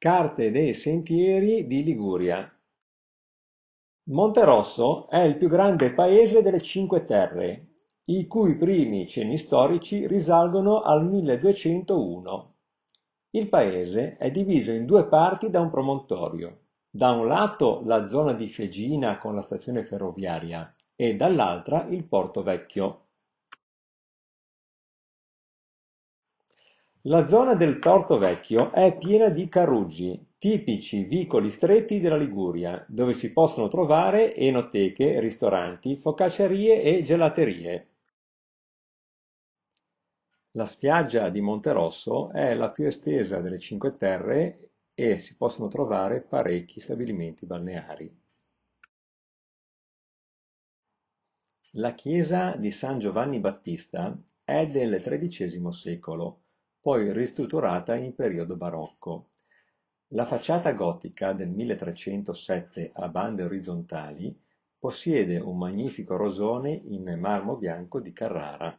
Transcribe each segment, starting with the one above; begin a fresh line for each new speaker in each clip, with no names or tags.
Carte dei sentieri di Liguria Monterosso è il più grande paese delle Cinque Terre, i cui primi cenni storici risalgono al 1201. Il paese è diviso in due parti da un promontorio. Da un lato la zona di Fegina con la stazione ferroviaria e dall'altra il Porto Vecchio. La zona del Torto Vecchio è piena di carruggi, tipici vicoli stretti della Liguria, dove si possono trovare enoteche, ristoranti, focaccerie e gelaterie. La spiaggia di Monterosso è la più estesa delle Cinque Terre e si possono trovare parecchi stabilimenti balneari. La chiesa di San Giovanni Battista è del XIII secolo poi ristrutturata in periodo barocco. La facciata gotica del 1307 a bande orizzontali possiede un magnifico rosone in marmo bianco di Carrara.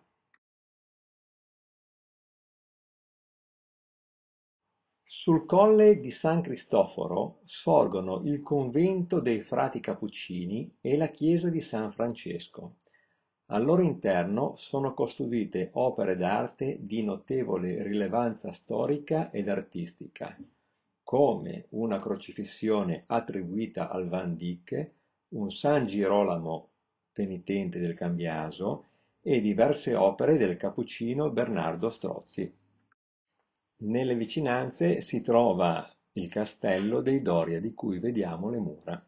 Sul colle di San Cristoforo sorgono il convento dei frati cappuccini e la chiesa di San Francesco. Al loro interno sono custodite opere d'arte di notevole rilevanza storica ed artistica, come una crocifissione attribuita al Van Dyck, un San Girolamo penitente del Cambiaso e diverse opere del cappuccino Bernardo Strozzi. Nelle vicinanze si trova il castello dei Doria di cui vediamo le mura.